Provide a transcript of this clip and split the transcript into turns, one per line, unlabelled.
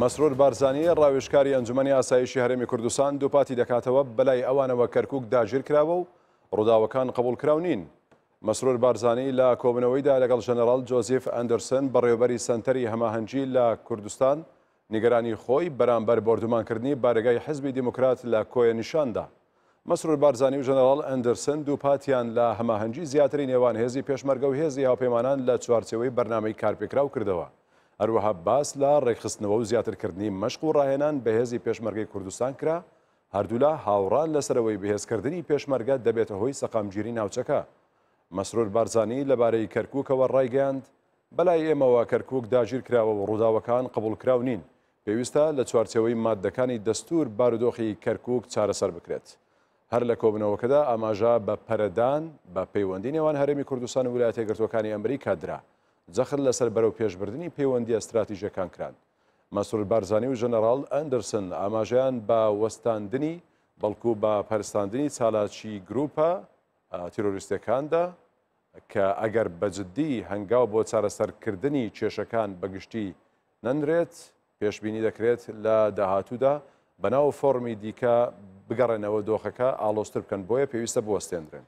مەسرور بارزانانی ڕاوێشکاری ئەنجومی ئاسایشی هەرێمی کوردستان دووپاتی دەکاتەوە بەلای ئەوانەوە کەرکک داژیر کراوە و ڕووداوەکان قبول کراونین. مەسرور بارزانانی لە کۆبنەوەیدا لەگەڵ ژەنەرال جۆزیف ئەندرسن بەڕێوبەری سنتەری هەماهەنگی لە کوردستان نیگەرانی خۆی بەرامبەر بردومانکردنی بارگای حزبی دیموکرات لە کۆیە نیشاندا. مەسرور بارزانانی و ژەنەرال ئەندرسن دوو پاتیان لە هەماهەنگی زیاتری نێوان هێزی پێشمەرگە و هێزی هاوپەیمانان لە چوارچەوەی بەرنمەی کارپێکرا و کردەوە. هەروەها باس لە ڕێکخستنەوە و زیاترکردنی مەشق و ڕاهێنان بەهێزی پێشمەرگەی کوردستان کرا هەردوولا هاوڕان لەسەرەوەی بەهێزکردنی پێشمەرگە دەبێتە هۆی سەقامگیری ناوچەکە مەسرور بارزانانی لەبارەی کەرککەوە ڕایگەاند بەلای ئێمەوە کەرکک داگیر کراوە و ڕووداوەکان قبولکرااو نین پێویستە لە چوارچەوەی مادەکانی دەستور بارودۆخی کەرکک چارەسەر بکرێت. هەر لە کۆبنەوەکەدا ئاماژە بە پەرەدان بە پەیوەندی نێوان هەرمی کوردستان و ویلایەتێگرتوەکانی ئەمریکا درا جەخر لەسەر بەرەو پێشبردننی پەیوەندی ئەستراتیژەکان کران مەسول بارزانانی و ژەنەرال ئەندرسن ئاماژیان بە وەستاندنی بەڵکو بە پەرستاندنی چالاکی گروپە تیرۆریستەکاندا کە ئەگەر بەجددی هەنگاو بۆ چارەسەرکردنی کێشەکان بەگشتی نەنرێت پێشببینی دەکرێت لە داهاتوودا بەناو فۆرمی دیکە بگەڕێنەوە دۆخەکە ئالۆستر بکەن بۆیە پێویستە بوەستێنرێن